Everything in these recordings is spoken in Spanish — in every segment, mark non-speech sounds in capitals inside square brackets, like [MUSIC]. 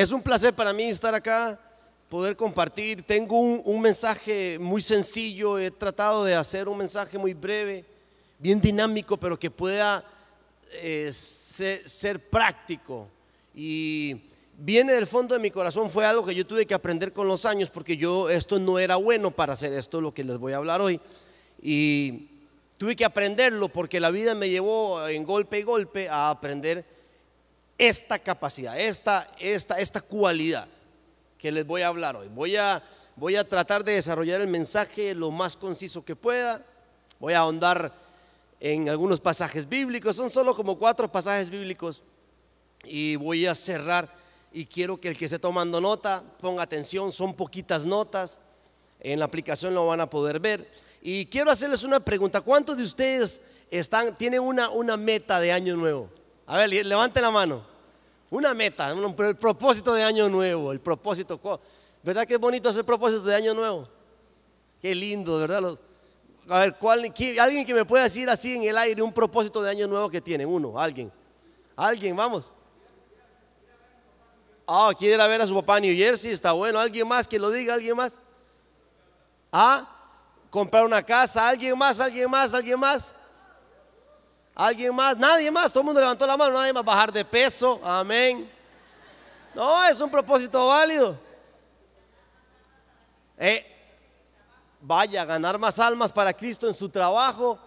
Es un placer para mí estar acá, poder compartir. Tengo un, mensaje muy sencillo, he tratado de hacer un mensaje muy breve, bien dinámico, pero que pueda eh, ser, ser, práctico. Y viene del fondo de mi corazón, fue algo que yo tuve que aprender con los años, porque yo esto no era bueno para hacer esto, lo que les voy a hablar hoy. Y tuve que aprenderlo porque la vida me llevó en golpe y golpe a aprender esta capacidad, esta, esta, esta cualidad que les voy a hablar hoy. Voy a, voy a tratar de desarrollar el mensaje lo más conciso que pueda. Voy a ahondar en algunos pasajes bíblicos. Son solo como cuatro pasajes bíblicos. Y voy a cerrar. Y quiero que el que esté tomando nota ponga atención. Son poquitas notas. En la aplicación lo van a poder ver. Y quiero hacerles una pregunta. ¿Cuántos de ustedes están, tienen una, una meta de año nuevo? A ver, levante la mano. Una meta, el propósito de año nuevo, el propósito. ¿Verdad que es bonito hacer propósito de año nuevo? Qué lindo, ¿verdad? a ver, ¿cuál, alguien que me pueda decir así en el aire un propósito de año nuevo que tiene? uno, alguien. Alguien, vamos. Ah, quiere ir a ver a su papá en New Jersey, está bueno. ¿Alguien más que lo diga? ¿Alguien más? Ah, comprar una casa, alguien más, alguien más, alguien más. ¿Alguien más? Nadie más. Todo el mundo levantó la mano. Nadie más. Bajar de peso. Amén. No, es un propósito válido. Eh, vaya, ganar más almas para Cristo en su trabajo.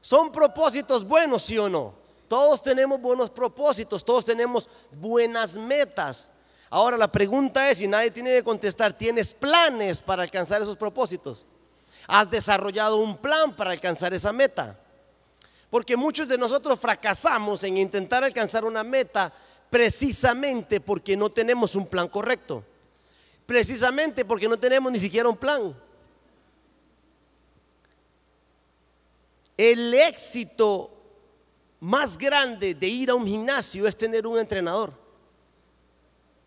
Son propósitos buenos, sí o no. Todos tenemos buenos propósitos, todos tenemos buenas metas. Ahora la pregunta es, y nadie tiene que contestar, ¿tienes planes para alcanzar esos propósitos? ¿Has desarrollado un plan para alcanzar esa meta? Porque muchos de nosotros fracasamos en intentar alcanzar una meta precisamente porque no tenemos un plan correcto. Precisamente porque no tenemos ni siquiera un plan. El éxito más grande de ir a un gimnasio es tener un entrenador.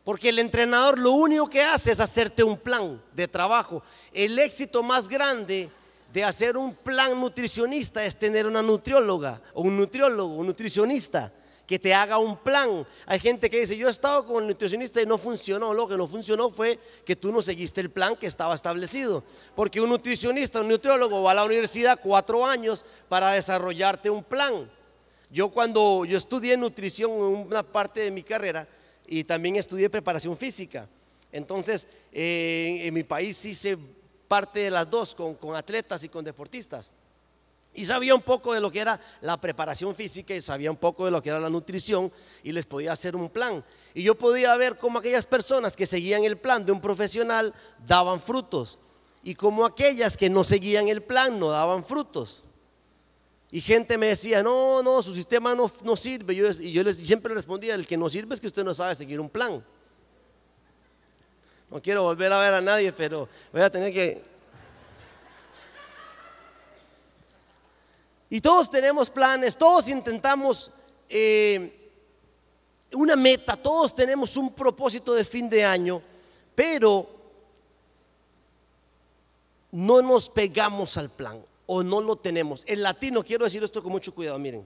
Porque el entrenador lo único que hace es hacerte un plan de trabajo. El éxito más grande de hacer un plan nutricionista es tener una nutrióloga o un nutriólogo, un nutricionista que te haga un plan. Hay gente que dice, yo he estado con el nutricionista y no funcionó. Lo que no funcionó fue que tú no seguiste el plan que estaba establecido. Porque un nutricionista, un nutriólogo va a la universidad cuatro años para desarrollarte un plan. Yo cuando yo estudié nutrición en una parte de mi carrera y también estudié preparación física. Entonces, eh, en mi país sí se parte de las dos, con, atletas y con deportistas. Y sabía un poco de lo que era la preparación física y sabía un poco de lo que era la nutrición y les podía hacer un plan. Y yo podía ver cómo aquellas personas que seguían el plan de un profesional daban frutos y cómo aquellas que no seguían el plan no daban frutos. Y gente me decía, no, no, su sistema no, no sirve. Yo, y yo les, siempre respondía, el que no sirve es que usted no sabe seguir un plan. No quiero volver a ver a nadie, pero voy a tener que... Y todos tenemos planes, todos intentamos eh, una meta, todos tenemos un propósito de fin de año, pero no nos pegamos al plan o no lo tenemos. El latino, quiero decir esto con mucho cuidado, miren,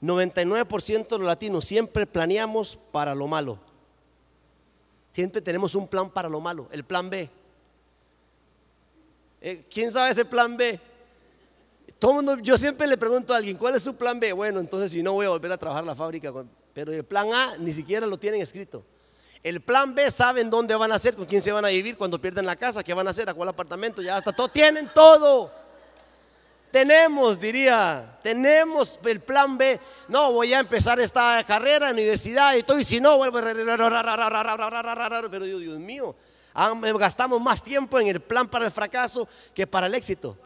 99% de los latinos siempre planeamos para lo malo. Siempre tenemos un plan para lo malo, el plan B. Eh, ¿Quién sabe ese plan B? Todo mundo, yo siempre le pregunto a alguien, ¿cuál es su plan B? Bueno, entonces si no voy a volver a trabajar la fábrica, pero el plan A ni siquiera lo tienen escrito. El plan B saben dónde van a ser, con quién se van a vivir, cuando pierden la casa, qué van a hacer, a cuál apartamento, ya hasta todo, tienen todo. Tenemos, diría, tenemos el plan B. No, voy a empezar esta carrera, en universidad y todo, y si no, vuelvo a... Pero Dios mío, gastamos más tiempo en el plan para el fracaso que para el éxito.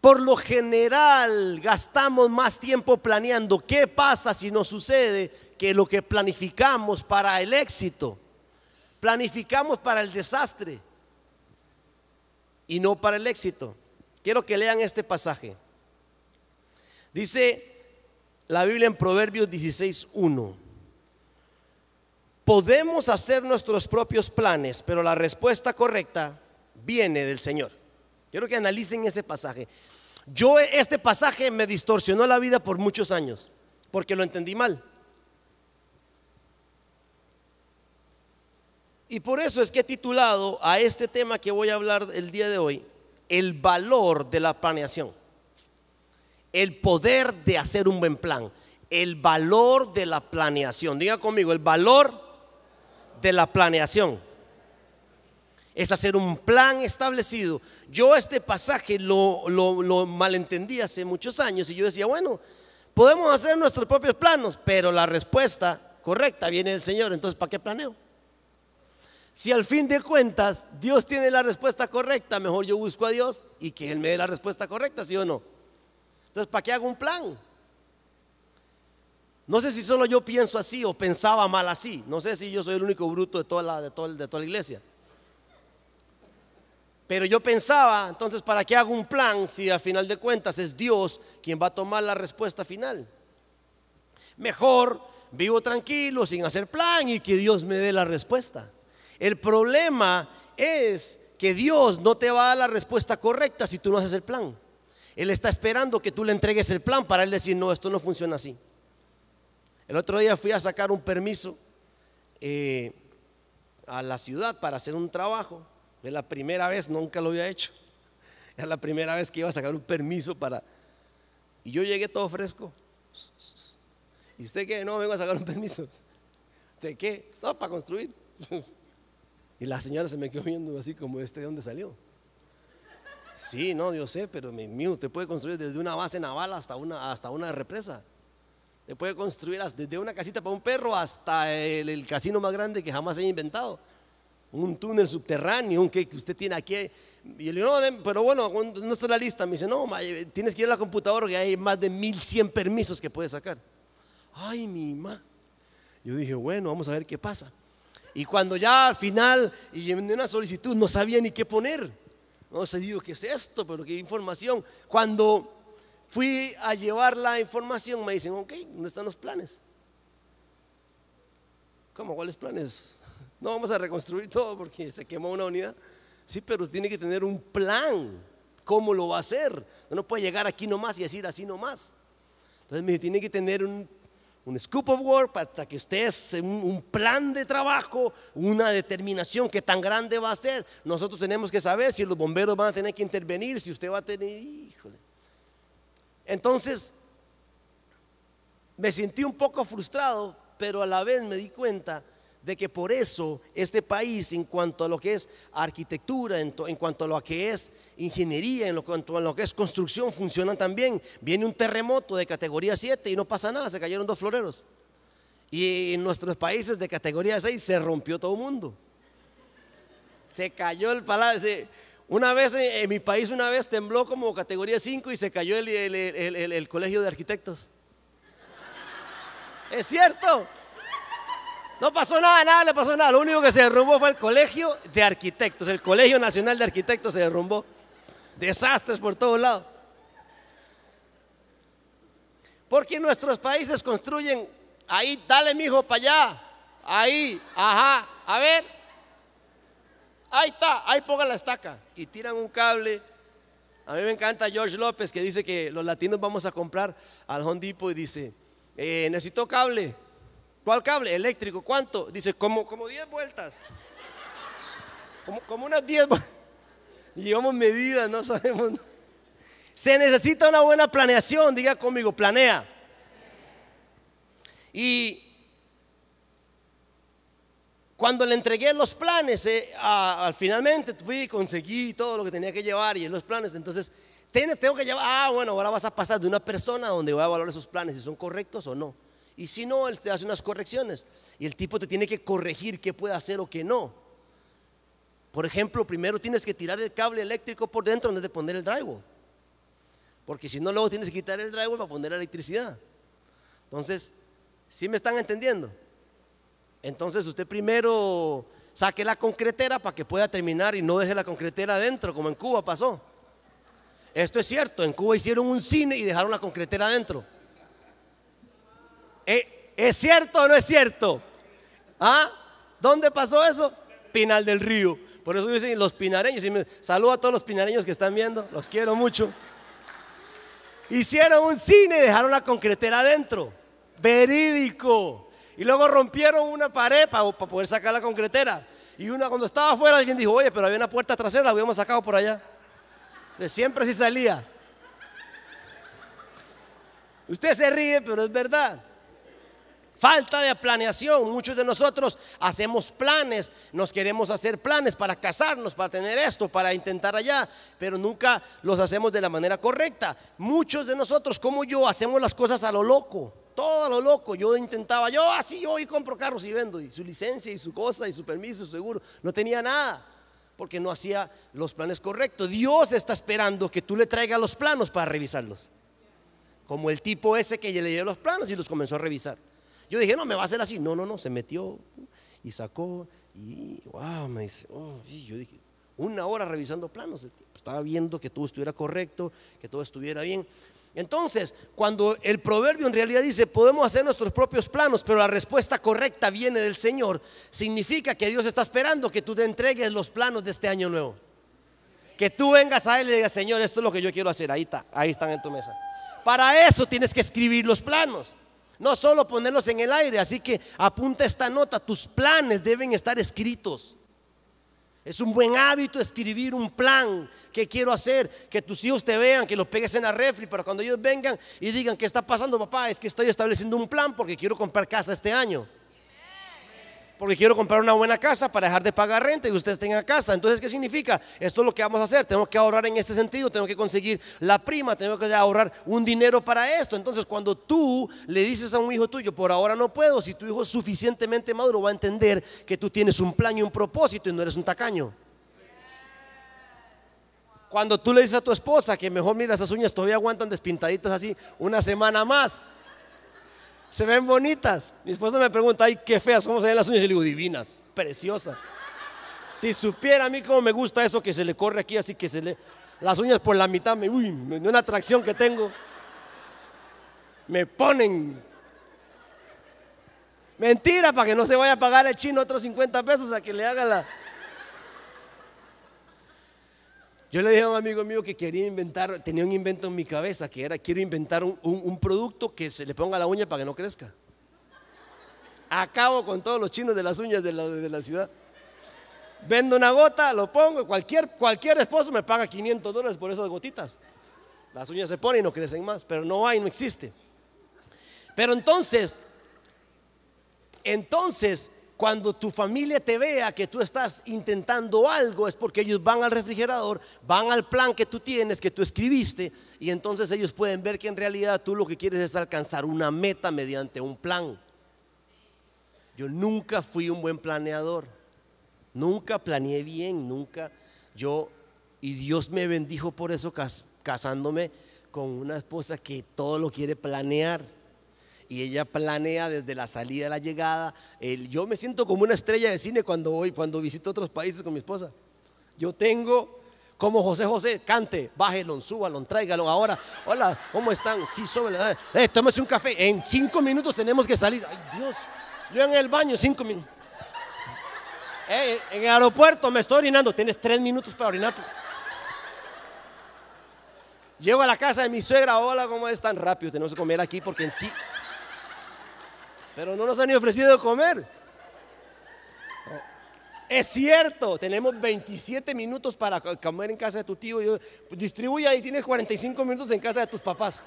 Por lo general gastamos más tiempo planeando qué pasa si no sucede que lo que planificamos para el éxito. Planificamos para el desastre y no para el éxito. Quiero que lean este pasaje. Dice la Biblia en Proverbios 16.1. Podemos hacer nuestros propios planes, pero la respuesta correcta viene del Señor. Quiero que analicen ese pasaje. Yo este pasaje me distorsionó la vida por muchos años, porque lo entendí mal. Y por eso es que he titulado a este tema que voy a hablar el día de hoy, el valor de la planeación, el poder de hacer un buen plan, el valor de la planeación. Diga conmigo, el valor de la planeación es hacer un plan establecido. Yo este pasaje lo, malentendí hace muchos años y yo decía, bueno, podemos hacer nuestros propios planos, pero la respuesta correcta viene del Señor, entonces ¿para qué planeo? Si al fin de cuentas Dios tiene la respuesta correcta, mejor yo busco a Dios y que Él me dé la respuesta correcta, ¿sí o no? Entonces, ¿para qué hago un plan? No sé si solo yo pienso así o pensaba mal así. No sé si yo soy el único bruto de toda la, de de toda la iglesia. Pero yo pensaba, entonces, ¿para qué hago un plan si al final de cuentas es Dios quien va a tomar la respuesta final? Mejor vivo tranquilo, sin hacer plan y que Dios me dé la respuesta. El problema es que Dios no te va a dar la respuesta correcta si tú no haces el plan. Él está esperando que tú le entregues el plan para él decir, no, esto no funciona así. El otro día fui a sacar un permiso eh, a la ciudad para hacer un trabajo. Es la primera vez, nunca lo había hecho. [LAUGHS] Es la primera vez que iba a sacar un permiso para... Y yo llegué todo fresco. [LAUGHS] ¿Y usted qué? No, vengo a sacar un permiso. [LAUGHS] ¿De qué? No, para construir. Y la señora se me quedó viendo así como este de dónde salió. Sí, no, yo sé, pero mi mío, te puede construir desde una base naval hasta una, hasta una represa. Te puede construir desde una casita para un perro hasta el, casino más grande que jamás haya inventado. Un túnel subterráneo, un que usted tiene aquí. Y yo le digo, no, pero bueno, no está en la lista. Me dice, no, eh, tienes que ir a la computadora que hay más de 1100 permisos que puedes sacar. Ay, mi mamá. Yo dije, bueno, vamos a ver qué pasa. Y cuando ya al final, y en una solicitud, no sabía ni qué poner. No sé, digo, ¿qué es esto? Pero qué información. Cuando fui a llevar la información, me dicen, ok, ¿dónde están los planes? ¿Cómo? ¿Cuáles planes? [LAUGHS] No vamos a reconstruir todo porque se quemó una unidad. Sí, pero tiene que tener un plan. ¿Cómo lo va a hacer? No puede llegar aquí nomás y decir así nomás. Entonces me dice, tiene que tener un un scoop of work para que ustedes un plan de trabajo, una determinación que tan grande va a ser. Nosotros tenemos que saber si los bomberos van a tener que intervenir, si usted va a tener, híjole. Entonces, me sentí un poco frustrado, pero a la vez me di cuenta de que por eso este país, en cuanto a lo que es arquitectura, en, cuanto a lo que es ingeniería, en lo, cuanto a lo que es construcción, funcionan también. Viene un terremoto de categoría 7 y no pasa nada, se cayeron dos floreros. Y en nuestros países de categoría 6 se rompió todo el mundo. Se cayó el palacio. Una vez en mi país, una vez tembló como categoría 5 y se cayó el colegio de arquitectos. Es cierto. No pasó nada, nada le pasó nada. Lo único que se derrumbó fue el colegio de arquitectos. El Colegio Nacional de Arquitectos se derrumbó. Desastres por todos lados. Porque nuestros países construyen ahí, dale mi hijo para allá. Ahí, ajá, a ver. Ahí está, ahí ponga la estaca. Y tiran un cable. A mí me encanta George López que dice que los latinos vamos a comprar al hondipo y dice, eh, necesito cable ¿Cuál cable? Eléctrico. ¿Cuánto? Dice, como, como 10 vueltas. Como, unas 10 vueltas. [LAUGHS] Llevamos medidas, no sabemos. Se necesita una buena planeación, diga conmigo, planea. Y cuando le entregué los planes, eh, finalmente fui y conseguí todo lo que tenía que llevar y los planes. Entonces, tengo que llevar, ah, bueno, ahora vas a pasar de una persona donde voy a evaluar esos planes, si son correctos o no. Y si no, él te hace unas correcciones. Y el tipo te tiene que corregir qué puede hacer o qué no. Por ejemplo, primero tienes que tirar el cable eléctrico por dentro antes de poner el drywall. Porque si no, luego tienes que quitar el drywall para poner la electricidad. Entonces, ¿sí me están entendiendo? Entonces usted primero saque la concretera para que pueda terminar y no deje la concretera adentro, como en Cuba pasó. Esto es cierto, en Cuba hicieron un cine y dejaron la concretera adentro. ¿Eh, ¿Es cierto o no es cierto? ¿Ah? ¿Dónde pasó eso? Pinal del Río. Por eso dicen los pinareños. Y saludo a todos los pinareños que están viendo. Los quiero mucho. Hicieron un cine y dejaron la concretera adentro. Verídico. Y luego rompieron una pared para, poder sacar la concretera. Y una, cuando estaba afuera, alguien dijo, oye, pero había una puerta trasera, la habíamos sacado por allá. de siempre sí salía. Usted se ríe, pero es verdad falta de planeación. Muchos de nosotros hacemos planes, nos queremos hacer planes para casarnos, para tener esto, para intentar allá, pero nunca los hacemos de la manera correcta. Muchos de nosotros, como yo, hacemos las cosas a lo loco. Todo a lo loco, yo intentaba, yo así, ah, yo hoy compro carros y vendo, y su licencia, y su cosa, y su permiso, su seguro, no tenía nada porque no hacía los planes correctos. Dios está esperando que tú le traigas los planos para revisarlos. Como el tipo ese que le dio los planos y los comenzó a revisar. Yo dije, no, me va a hacer así. No, no, no, se metió y sacó. Y wow, me dice, oh, yo dije, una hora revisando planos. Estaba viendo que todo estuviera correcto, que todo estuviera bien. Entonces, cuando el proverbio en realidad dice, podemos hacer nuestros propios planos, pero la respuesta correcta viene del Señor, significa que Dios está esperando que tú te entregues los planos de este año nuevo. Que tú vengas a Él y digas, Señor, esto es lo que yo quiero hacer. Ahí está, ahí están en tu mesa. Para eso tienes que escribir los planos. No solo ponerlos en el aire, así que apunta esta nota, tus planes deben estar escritos. Es un buen hábito escribir un plan que quiero hacer, que tus hijos te vean, que lo pegues en la refri, para cuando ellos vengan y digan, ¿qué está pasando papá? Es que estoy estableciendo un plan porque quiero comprar casa este año porque quiero comprar una buena casa para dejar de pagar renta y ustedes tengan casa. Entonces, ¿qué significa? Esto es lo que vamos a hacer. Tenemos que ahorrar en este sentido, tengo que conseguir la prima, tengo que ahorrar un dinero para esto. Entonces, cuando tú le dices a un hijo tuyo, por ahora no puedo, si tu hijo es suficientemente maduro, va a entender que tú tienes un plan y un propósito y no eres un tacaño. Cuando tú le dices a tu esposa que mejor mira esas uñas todavía aguantan despintaditas así una semana más. Se ven bonitas. Mi esposa me pregunta, ay, qué feas, ¿cómo se ven las uñas? Y le digo, divinas, preciosas. Si supiera a mí cómo me gusta eso que se le corre aquí, así que se le. Las uñas por la mitad, me, uy, de una atracción que tengo. Me ponen. Mentira, para que no se vaya a pagar el chino otros 50 pesos a que le haga la. Yo le dije a un amigo mío que quería inventar, tenía un invento en mi cabeza, que era, quiero inventar un, producto que se le ponga la uña para que no crezca. Acabo con todos los chinos de las uñas de la, ciudad. Vendo una gota, lo pongo, cualquier, cualquier esposo me paga 500 dólares por esas gotitas. Las uñas se ponen y no crecen más, pero no hay, no existe. Pero entonces, entonces cuando tu familia te vea que tú estás intentando algo, es porque ellos van al refrigerador, van al plan que tú tienes, que tú escribiste, y entonces ellos pueden ver que en realidad tú lo que quieres es alcanzar una meta mediante un plan. Yo nunca fui un buen planeador, nunca planeé bien, nunca yo, y Dios me bendijo por eso casándome con una esposa que todo lo quiere planear y ella planea desde la salida a la llegada. yo me siento como una estrella de cine cuando voy, cuando visito otros países con mi esposa. Yo tengo como José José, cante, bájelo, súbalo, tráigalo ahora. Hola, ¿cómo están? Sí, sobre eh, eh, tómese un café. En cinco minutos tenemos que salir. Ay, Dios, yo en el baño, cinco minutos. Eh, en el aeropuerto me estoy orinando. Tienes tres minutos para orinarte. Llego a la casa de mi suegra, hola, ¿cómo es tan rápido? Tenemos que comer aquí porque en sí pero no nos han ni ofrecido comer. Es cierto, tenemos 27 minutos para comer en casa de tu tío. Yo, distribuye ahí, tienes 45 minutos en casa de tus papás.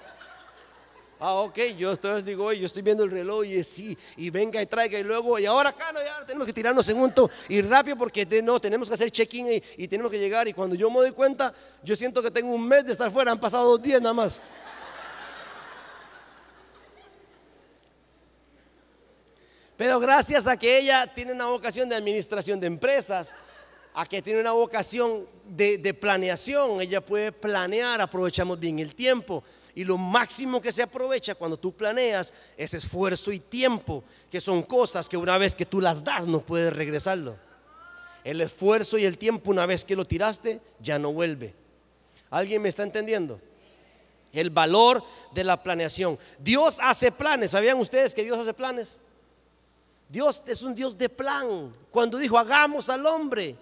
Ah, ok, yo estoy, digo, yo estoy viendo el reloj y es sí, y venga y traiga y luego, y ahora acá, no, y tenemos que tirarnos en un y rápido porque no, tenemos que hacer check-in y, y tenemos que llegar. Y cuando yo me doy cuenta, yo siento que tengo un mes de estar fuera, han pasado dos días nada más. Pero gracias a que ella tiene una vocación de administración de empresas, a que tiene una vocación de, planeación, ella puede planear, aprovechamos bien el tiempo. Y lo máximo que se aprovecha cuando tú planeas es esfuerzo y tiempo, que son cosas que una vez que tú las das no puedes regresarlo. El esfuerzo y el tiempo una vez que lo tiraste ya no vuelve. ¿Alguien me está entendiendo? El valor de la planeación. Dios hace planes. ¿Sabían ustedes que Dios hace planes? Dios es un Dios de plan. Cuando dijo, hagamos al hombre,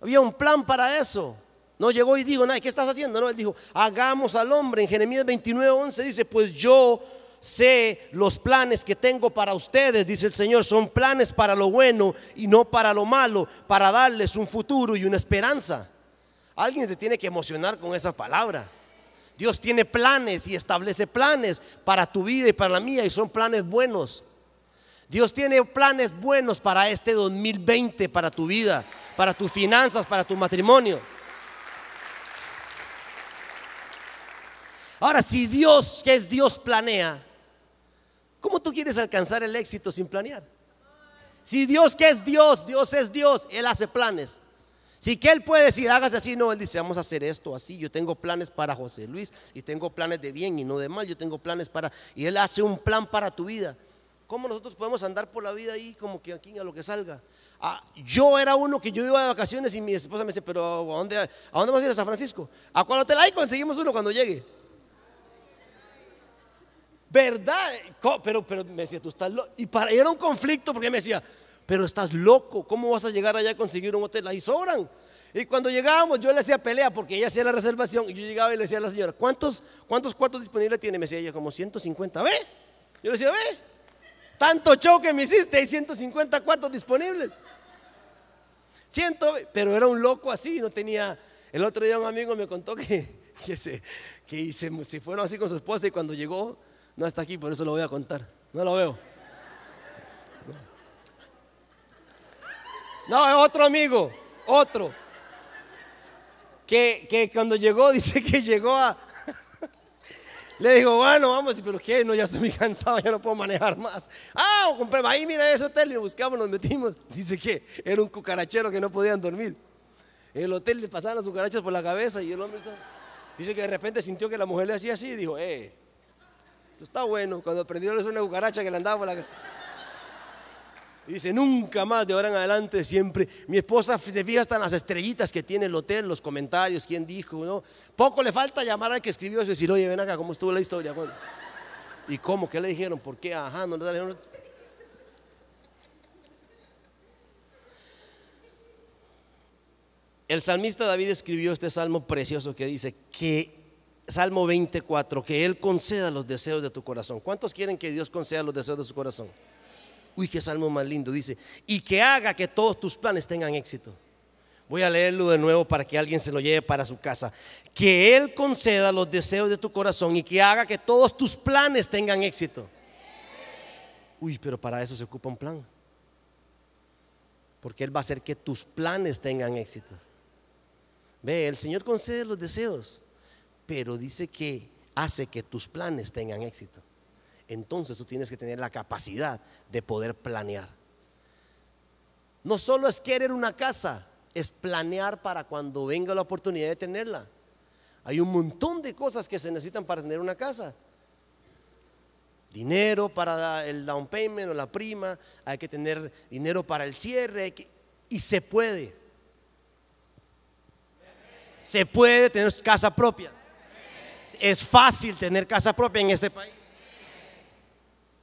había un plan para eso. No llegó y dijo, ¿qué estás haciendo? No, él dijo, hagamos al hombre. En Jeremías 29, 11 dice, pues yo sé los planes que tengo para ustedes, dice el Señor, son planes para lo bueno y no para lo malo, para darles un futuro y una esperanza. Alguien se tiene que emocionar con esa palabra. Dios tiene planes y establece planes para tu vida y para la mía y son planes buenos. Dios tiene planes buenos para este 2020, para tu vida, para tus finanzas, para tu matrimonio. Ahora, si Dios, que es Dios, planea, ¿cómo tú quieres alcanzar el éxito sin planear? Si Dios, que es Dios, Dios es Dios, Él hace planes. Si que Él puede decir, hágase así, no, Él dice, vamos a hacer esto así. Yo tengo planes para José Luis y tengo planes de bien y no de mal. Yo tengo planes para... Y Él hace un plan para tu vida. ¿Cómo nosotros podemos andar por la vida ahí como que aquí a lo que salga? Ah, yo era uno que yo iba de vacaciones y mi esposa me dice, pero ¿a dónde, ¿a dónde vamos a ir a San Francisco? ¿A cuál hotel hay? Conseguimos uno cuando llegue. ¿Verdad? Pero, pero me decía, tú estás loco. Y era un conflicto porque me decía, pero estás loco, ¿cómo vas a llegar allá a conseguir un hotel? Ahí sobran. Y cuando llegábamos, yo le hacía pelea porque ella hacía la reservación. Y yo llegaba y le decía a la señora, ¿cuántos, cuántos cuartos disponibles tiene? Me decía ella, como 150. ¿Ve? Yo le decía, ¿ve? Tanto show que me hiciste, hay 150 cuartos disponibles. Siento, pero era un loco así, no tenía... El otro día un amigo me contó que, [LAUGHS] que, se, que fueron así con su esposa y cuando llegó, no está aquí, por eso lo voy a contar. No lo veo. No, es otro amigo, otro. Que, que, cuando llegó, [LAUGHS] dice que llegó a, le digo, bueno, vamos, pero ¿qué? No, ya [LAUGHS] estoy muy cansado, ya no puedo manejar más. Ah, compré, ahí mira ese hotel, y lo buscamos, nos metimos. [LAUGHS] Dice que era un cucarachero que no podían dormir. En el hotel le pasaban las cucarachas por la cabeza y el hombre estaba... Dice que de repente sintió que la mujer le hacía así y dijo, eh, está bueno. Cuando aprendió a hacer una cucaracha que le andaba por la cabeza dice, nunca más de ahora en adelante, siempre. Mi esposa se fija hasta en las estrellitas que tiene el hotel, los comentarios, quién dijo, ¿no? Poco le falta llamar al que escribió eso y decir, oye, ven acá, ¿cómo estuvo la historia? Bueno, ¿Y cómo? ¿Qué le dijeron? ¿Por qué? Ajá, no le dijeron. El salmista David escribió este salmo precioso que dice que Salmo 24, que Él conceda los deseos de tu corazón. ¿Cuántos quieren que Dios conceda los deseos de su corazón? Uy, qué salmo más lindo. Dice, y que haga que todos tus planes tengan éxito. Voy a leerlo de nuevo para que alguien se lo lleve para su casa. Que Él conceda los deseos de tu corazón y que haga que todos tus planes tengan éxito. Uy, pero para eso se ocupa un plan. Porque Él va a hacer que tus planes tengan éxito. Ve, el Señor concede los deseos, pero dice que hace que tus planes tengan éxito entonces tú tienes que tener la capacidad de poder planear. No solo es querer una casa, es planear para cuando venga la oportunidad de tenerla. Hay un montón de cosas que se necesitan para tener una casa. Dinero para el down payment o la prima, hay que tener dinero para el cierre y se puede. Se puede tener casa propia. Es fácil tener casa propia en este país.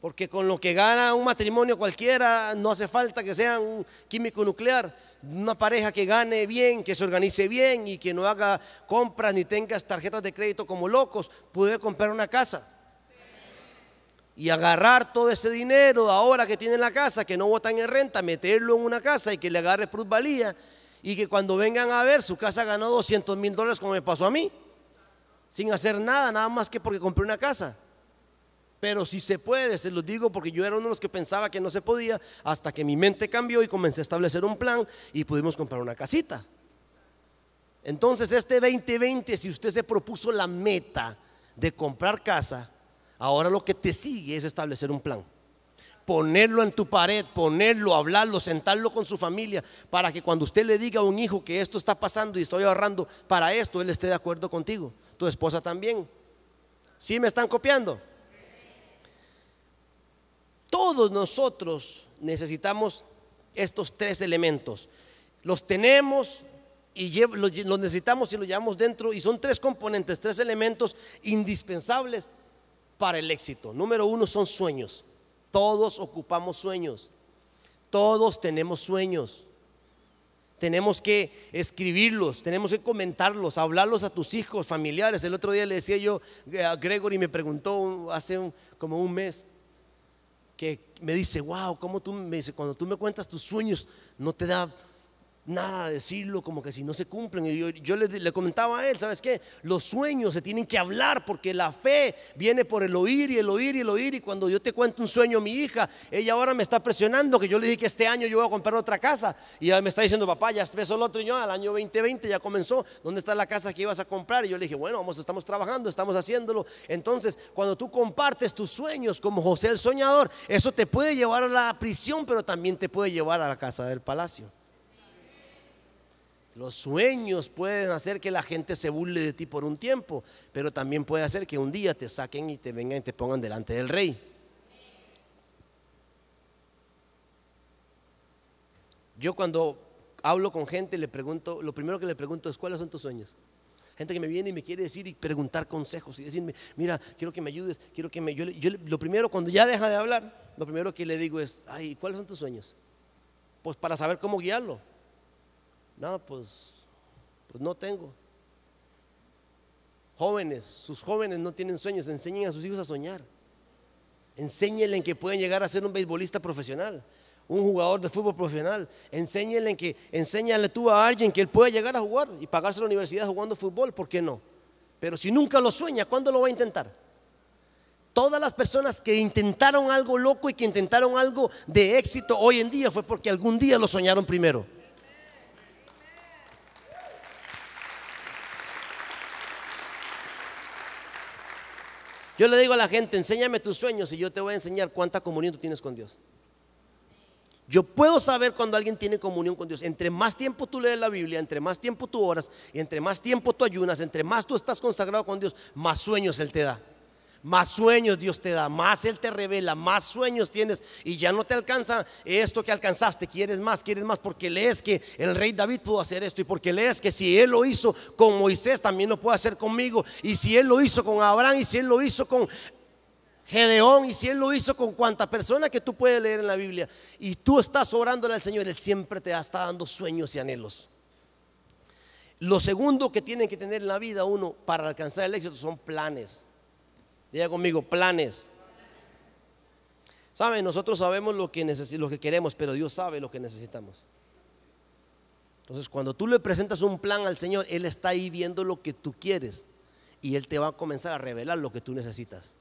Porque con lo que gana un matrimonio cualquiera, no hace falta que sea un químico nuclear. Una pareja que gane bien, que se organice bien y que no haga compras ni tenga tarjetas de crédito como locos, puede comprar una casa. Y agarrar todo ese dinero ahora que tiene la casa, que no votan en renta, meterlo en una casa y que le agarre plusvalía. Y que cuando vengan a ver, su casa ganó 200 mil dólares como me pasó a mí. Sin hacer nada, nada más que porque compré una casa. Pero si se puede, se los digo porque yo era uno de los que pensaba que no se podía, hasta que mi mente cambió y comencé a establecer un plan y pudimos comprar una casita. Entonces, este 2020, si usted se propuso la meta de comprar casa, ahora lo que te sigue es establecer un plan. Ponerlo en tu pared, ponerlo, hablarlo, sentarlo con su familia, para que cuando usted le diga a un hijo que esto está pasando y estoy ahorrando para esto, él esté de acuerdo contigo. Tu esposa también. ¿Sí me están copiando? Todos nosotros necesitamos estos tres elementos. Los tenemos y los necesitamos y los llevamos dentro y son tres componentes, tres elementos indispensables para el éxito. Número uno son sueños. Todos ocupamos sueños. Todos tenemos sueños. Tenemos que escribirlos, tenemos que comentarlos, hablarlos a tus hijos, familiares. El otro día le decía yo, eh, a Gregory me preguntó hace como un mes, que me dice, wow, como tú me dice, cuando tú me cuentas tus sueños, no te da nada decirlo, como que si no se cumplen. Y yo, le, comentaba a él, ¿sabes qué? Los sueños se tienen que hablar porque la fe viene por el oír y el oír y el oír. Y cuando yo te cuento un sueño mi hija, ella ahora me está presionando que yo le dije que este año yo voy a comprar otra casa. Y ella me está diciendo, papá, ya empezó el otro año, al año 2020 ya comenzó, ¿dónde está la casa que ibas a comprar? Y yo le dije, bueno, vamos, estamos trabajando, estamos haciéndolo. Entonces, cuando tú compartes tus sueños como José el soñador, eso te puede llevar a la prisión, pero también te puede llevar a la casa del palacio. Los sueños pueden hacer que la gente se burle de ti por un tiempo, pero también puede hacer que un día te saquen y te vengan y te pongan delante del rey. Yo cuando hablo con gente le pregunto, lo primero que le pregunto es cuáles son tus sueños. Gente que me viene y me quiere decir y preguntar consejos y decirme, mira, quiero que me ayudes, quiero que me... Yo, lo primero, cuando ya deja de hablar, lo primero que le digo es, ay, ¿cuáles son tus sueños? Pues para saber cómo guiarlo. No, pues, pues, no tengo. Jóvenes, sus jóvenes no tienen sueños, enseñen a sus hijos a soñar. Enséñenle que pueden llegar a ser un beisbolista profesional, un jugador de fútbol profesional. Enséñenle en que, enséñale tú a alguien que él pueda llegar a jugar y pagarse la universidad jugando fútbol, ¿por qué no? Pero si nunca lo sueña, ¿cuándo lo va a intentar? Todas las personas que intentaron algo loco y que intentaron algo de éxito hoy en día fue porque algún día lo soñaron primero. Yo le digo a la gente, enséñame tus sueños y yo te voy a enseñar cuánta comunión tú tienes con Dios. Yo puedo saber cuando alguien tiene comunión con Dios. Entre más tiempo tú lees la Biblia, entre más tiempo tú oras, entre más tiempo tú ayunas, entre más tú estás consagrado con Dios, más sueños Él te da. Más sueños Dios te da, más Él te revela, más sueños tienes y ya no te alcanza esto que alcanzaste, quieres más, quieres más, porque lees que el rey David pudo hacer esto y porque lees que si Él lo hizo con Moisés, también lo puede hacer conmigo y si Él lo hizo con Abraham y si Él lo hizo con Gedeón y si Él lo hizo con cuanta persona que tú puedes leer en la Biblia y tú estás orándole al Señor, Él siempre te está dando sueños y anhelos. Lo segundo que tienen que tener en la vida uno para alcanzar el éxito son planes. Diga conmigo, planes. Saben, nosotros sabemos lo que, lo que queremos, pero Dios sabe lo que necesitamos. Entonces, cuando tú le presentas un plan al Señor, Él está ahí viendo lo que tú quieres y Él te va a comenzar a revelar lo que tú necesitas.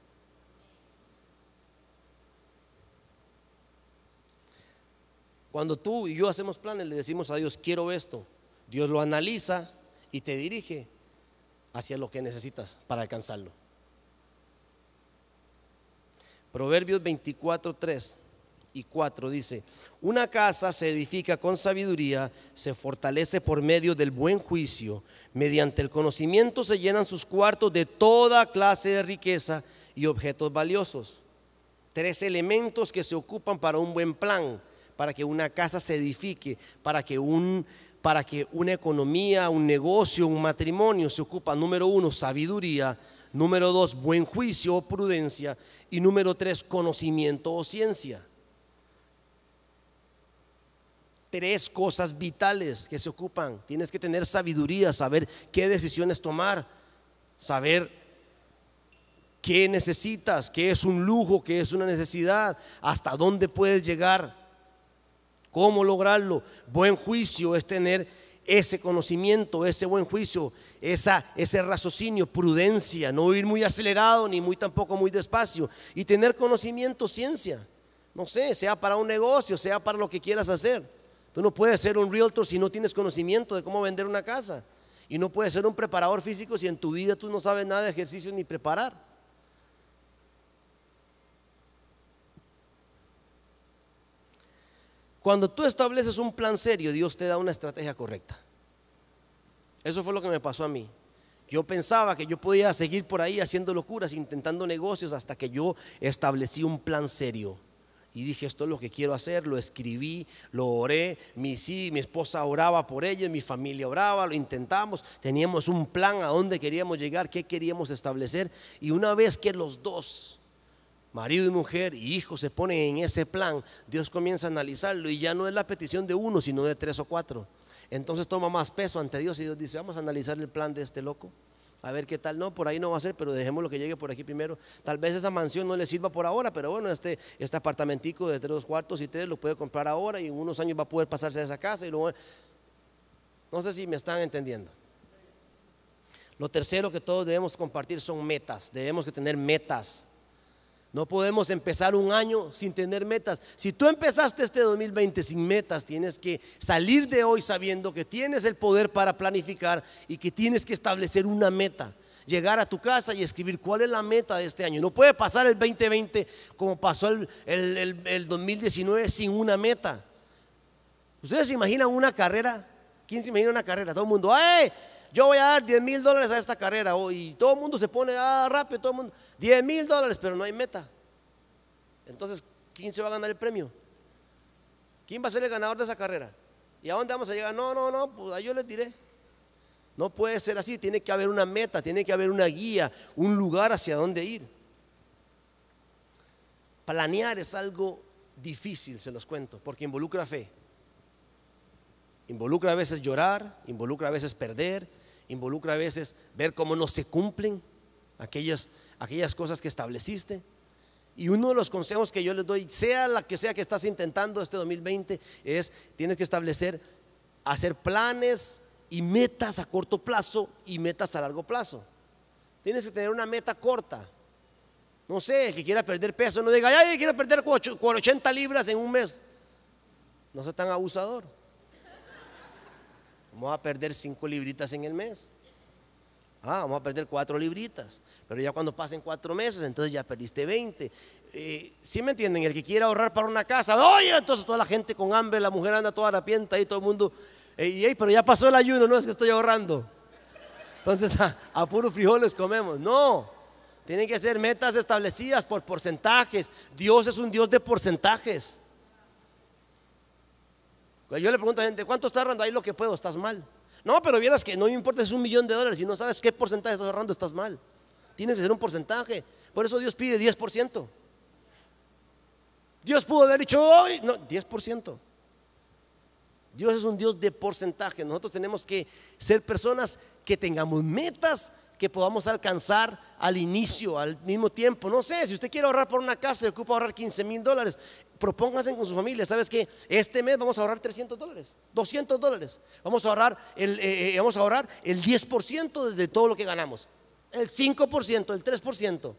Cuando tú y yo hacemos planes, le decimos a Dios, quiero esto. Dios lo analiza y te dirige hacia lo que necesitas para alcanzarlo. Proverbios 24, 3 y 4 dice, una casa se edifica con sabiduría, se fortalece por medio del buen juicio, mediante el conocimiento se llenan sus cuartos de toda clase de riqueza y objetos valiosos. Tres elementos que se ocupan para un buen plan, para que una casa se edifique, para que un para que una economía, un negocio, un matrimonio se ocupa, número uno, sabiduría, Número dos, buen juicio o prudencia. Y número tres, conocimiento o ciencia. Tres cosas vitales que se ocupan. Tienes que tener sabiduría, saber qué decisiones tomar, saber qué necesitas, qué es un lujo, qué es una necesidad, hasta dónde puedes llegar, cómo lograrlo. Buen juicio es tener ese conocimiento, ese buen juicio, esa, ese raciocinio, prudencia, no ir muy acelerado ni muy tampoco muy despacio y tener conocimiento, ciencia, no sé, sea para un negocio, sea para lo que quieras hacer. Tú no puedes ser un realtor si no tienes conocimiento de cómo vender una casa y no puedes ser un preparador físico si en tu vida tú no sabes nada de ejercicio ni preparar. Cuando tú estableces un plan serio, Dios te da una estrategia correcta. Eso fue lo que me pasó a mí. Yo pensaba que yo podía seguir por ahí haciendo locuras, intentando negocios, hasta que yo establecí un plan serio. Y dije, esto es lo que quiero hacer, lo escribí, lo oré, mi, sí, mi esposa oraba por ello, mi familia oraba, lo intentamos, teníamos un plan a dónde queríamos llegar, qué queríamos establecer. Y una vez que los dos marido y mujer y hijo se ponen en ese plan, Dios comienza a analizarlo y ya no es la petición de uno, sino de tres o cuatro. Entonces toma más peso ante Dios y Dios dice, vamos a analizar el plan de este loco. A ver qué tal, no, por ahí no va a ser, pero dejemos lo que llegue por aquí primero. Tal vez esa mansión no le sirva por ahora, pero bueno, este, este apartamentico de tres cuartos y tres lo puede comprar ahora y en unos años va a poder pasarse a esa casa. Y No sé si me están entendiendo. Lo tercero que todos debemos compartir son metas. Debemos que tener metas. No podemos empezar un año sin tener metas. Si tú empezaste este 2020 sin metas, tienes que salir de hoy sabiendo que tienes el poder para planificar y que tienes que establecer una meta. Llegar a tu casa y escribir cuál es la meta de este año. No puede pasar el 2020 como pasó el, 2019 sin una meta. ¿Ustedes se imaginan una carrera? ¿Quién se imagina una carrera? Todo el mundo, ¡ay! yo voy a dar 10 mil dólares a esta carrera, y todo el mundo se pone ah, rápido, todo el mundo, 10 mil dólares, pero no hay meta. Entonces, ¿quién se va a ganar el premio? ¿Quién va a ser el ganador de esa carrera? ¿Y a dónde vamos a llegar? No, no, no, pues ahí yo les diré. No puede ser así, tiene que haber una meta, tiene que haber una guía, un lugar hacia dónde ir. Planear es algo difícil, se los cuento, porque involucra fe. Involucra a veces llorar, involucra a veces perder, involucra a veces ver cómo no se cumplen aquellas, aquellas cosas que estableciste. Y uno de los consejos que yo les doy, sea la que sea que estás intentando este 2020, es tienes que establecer, hacer planes y metas a corto plazo y metas a largo plazo. Tienes que tener una meta corta. No sé, el que quiera perder peso, no diga, ay, quiero perder 80 libras en un mes. No sea tan abusador. Vamos a perder cinco libritas en el mes. Ah, vamos a perder cuatro libritas. Pero ya cuando pasen cuatro meses, entonces ya perdiste 20. Si eh, ¿Sí me entienden? El que quiera ahorrar para una casa, oye, entonces toda la gente con hambre, la mujer anda toda harapienta y todo el mundo. Ey, pero ya pasó el ayuno, no es que estoy ahorrando. Entonces [LAUGHS] a, a puros frijoles comemos. No, tienen que ser metas establecidas por porcentajes. Dios es un Dios de porcentajes. Yo le pregunto a gente, ¿cuánto estás ahorrando? Ahí lo que puedo, estás mal. No, pero vieras que no me importa, es un millón de dólares. Si no sabes qué porcentaje estás ahorrando, estás mal. Tienes que ser un porcentaje. Por eso Dios pide 10%. Dios pudo haber dicho hoy, no, 10%. Dios es un Dios de porcentaje. Nosotros tenemos que ser personas que tengamos metas que podamos alcanzar al inicio, al mismo tiempo. No sé, si usted quiere ahorrar por una casa le ocupa ahorrar 15 mil dólares, propónganse con su familia, ¿sabes qué? Este mes vamos a ahorrar 300 dólares, 200 dólares, vamos a ahorrar el, eh, eh, vamos a ahorrar el 10% de todo lo que ganamos, el 5%, el 3%.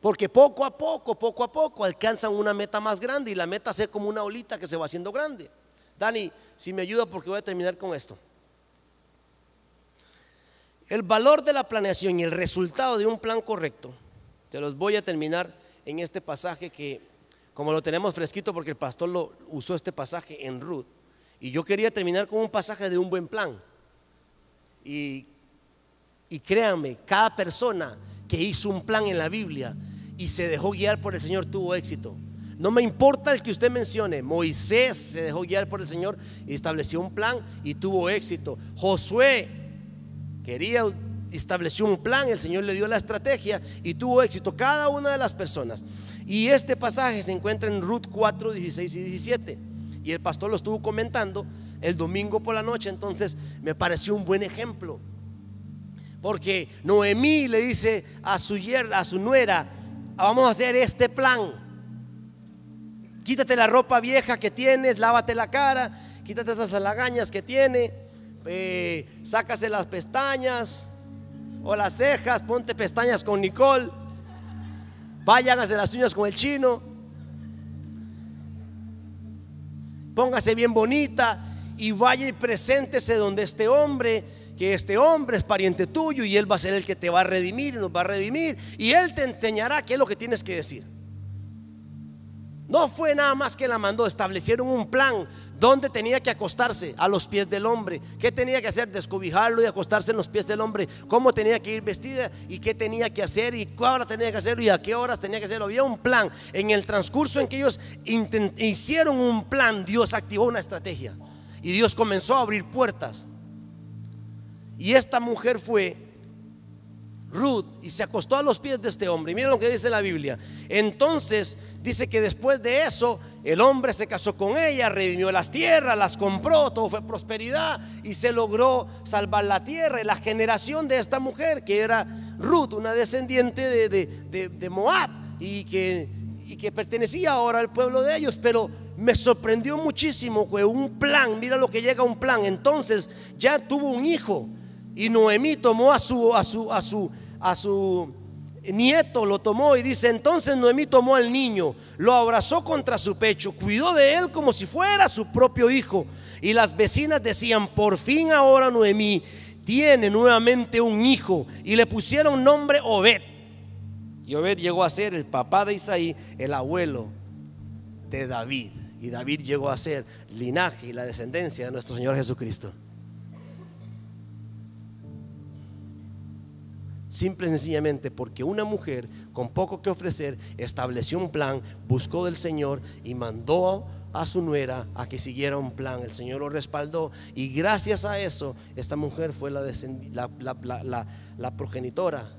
Porque poco a poco, poco a poco alcanzan una meta más grande y la meta sea como una olita que se va haciendo grande. Dani, si me ayuda porque voy a terminar con esto. El valor de la planeación y el resultado de un plan correcto, te los voy a terminar en este pasaje que como lo tenemos fresquito porque el pastor lo usó este pasaje en Ruth. Y yo quería terminar con un pasaje de un buen plan. Y, y créanme, cada persona que hizo un plan en la Biblia y se dejó guiar por el Señor tuvo éxito. No me importa el que usted mencione. Moisés se dejó guiar por el Señor y estableció un plan y tuvo éxito. Josué quería estableció un plan, el Señor le dio la estrategia y tuvo éxito. Cada una de las personas. Y este pasaje se encuentra en Ruth 4, 16 y 17. Y el pastor lo estuvo comentando el domingo por la noche, entonces me pareció un buen ejemplo. Porque Noemí le dice a su, a su nuera, vamos a hacer este plan. Quítate la ropa vieja que tienes, lávate la cara, quítate esas alagañas que tiene, eh, sácase las pestañas o las cejas, ponte pestañas con Nicole Vayan a hacer las uñas con el chino. Póngase bien bonita y vaya y preséntese donde este hombre, que este hombre es pariente tuyo y él va a ser el que te va a redimir y nos va a redimir y él te enseñará qué es lo que tienes que decir. No fue nada más que la mandó, establecieron un plan, ¿Dónde tenía que acostarse? A los pies del hombre. ¿Qué tenía que hacer? Descubijarlo y acostarse en los pies del hombre. ¿Cómo tenía que ir vestida? ¿Y qué tenía que hacer? ¿Y cuándo tenía que hacerlo? ¿Y a qué horas tenía que hacerlo? Había un plan. En el transcurso en que ellos hicieron un plan, Dios activó una estrategia. Y Dios comenzó a abrir puertas. Y esta mujer fue Ruth y se acostó a los pies de este hombre. Y mira lo que dice la Biblia. Entonces dice que después de eso el hombre se casó con ella, redimió las tierras, las compró, todo fue prosperidad y se logró salvar la tierra. Y la generación de esta mujer, que era Ruth, una descendiente de, Moab y que, pertenecía ahora al pueblo de ellos, pero me sorprendió muchísimo que un plan, mira lo que llega un plan. Entonces ya tuvo un hijo y Noemí tomó a su, a su, a su, a su nieto lo tomó y dice, entonces Noemí tomó al niño, lo abrazó contra su pecho, cuidó de él como si fuera su propio hijo. Y las vecinas decían, por fin ahora Noemí tiene nuevamente un hijo. Y le pusieron nombre Obed. Y Obed llegó a ser el papá de Isaí, el abuelo de David. Y David llegó a ser linaje y la descendencia de nuestro Señor Jesucristo. Simple y sencillamente porque una mujer con poco que ofrecer estableció un plan, buscó del Señor y mandó a su nuera a que siguiera un plan. El Señor lo respaldó y gracias a eso esta mujer fue la, la, la progenitora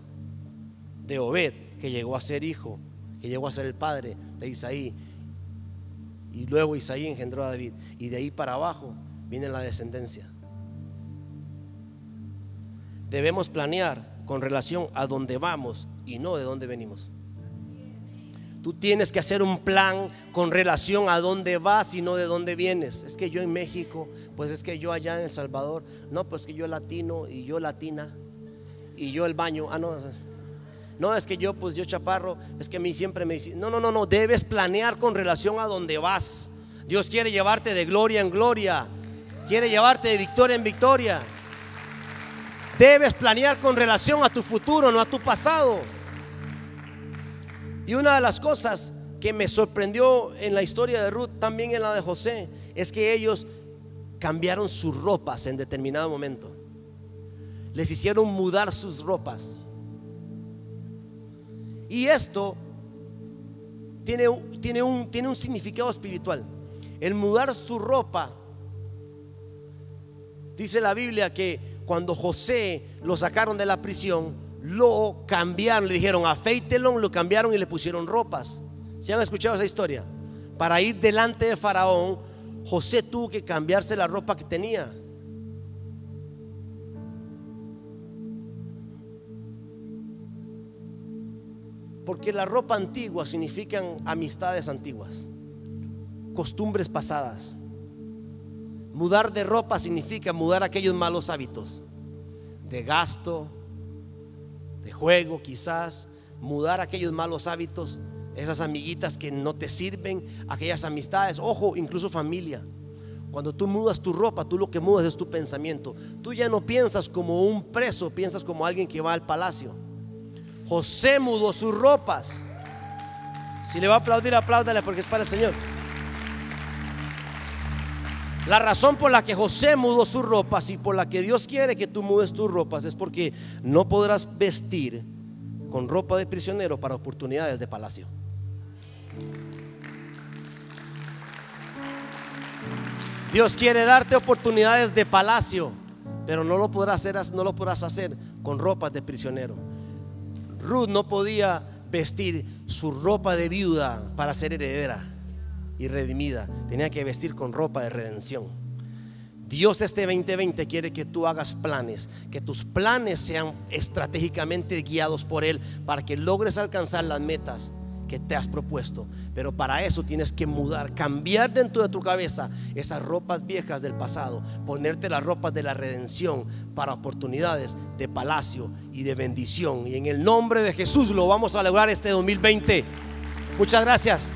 de Obed, que llegó a ser hijo, que llegó a ser el padre de Isaí. Y luego Isaí engendró a David. Y de ahí para abajo viene la descendencia. Debemos planear con relación a dónde vamos y no de dónde venimos. Tú tienes que hacer un plan con relación a dónde vas y no de dónde vienes. Es que yo en México, pues es que yo allá en El Salvador, no, pues que yo latino y yo latina y yo el baño. Ah, no. No, es que yo, pues yo chaparro, es que a mí siempre me dice, no, no, no, no, debes planear con relación a dónde vas. Dios quiere llevarte de gloria en gloria, quiere llevarte de victoria en victoria. Debes planear con relación a tu futuro, no a tu pasado. Y una de las cosas que me sorprendió en la historia de Ruth, también en la de José, es que ellos cambiaron sus ropas en determinado momento. Les hicieron mudar sus ropas. Y esto tiene, un, tiene un significado espiritual. El mudar su ropa, dice la Biblia que cuando José lo sacaron de la prisión, lo cambiaron, le dijeron afeítelo, lo cambiaron y le pusieron ropas. ¿Se han escuchado esa historia? Para ir delante de Faraón, José tuvo que cambiarse la ropa que tenía. Porque la ropa antigua significan amistades antiguas, costumbres pasadas. Mudar de ropa significa mudar aquellos malos hábitos de gasto, de juego quizás, mudar aquellos malos hábitos, esas amiguitas que no te sirven, aquellas amistades, ojo, incluso familia. Cuando tú mudas tu ropa, tú lo que mudas es tu pensamiento. Tú ya no piensas como un preso, piensas como alguien que va al palacio. José mudó sus ropas. Si le va a aplaudir, apláudale porque es para el Señor. La razón por la que José mudó sus ropas y por la que Dios quiere que tú mudes tus ropas es porque no podrás vestir con ropa de prisionero para oportunidades de palacio. Dios quiere darte oportunidades de palacio, pero no lo podrás hacer, no lo podrás hacer con ropas de prisionero. Ruth no podía vestir su ropa de viuda para ser heredera y redimida. Tenía que vestir con ropa de redención. Dios este 2020 quiere que tú hagas planes, que tus planes sean estratégicamente guiados por Él para que logres alcanzar las metas que te has propuesto. Pero para eso tienes que mudar, cambiar dentro de tu cabeza esas ropas viejas del pasado, ponerte las ropas de la redención para oportunidades de palacio y de bendición. Y en el nombre de Jesús lo vamos a lograr este 2020. Muchas gracias.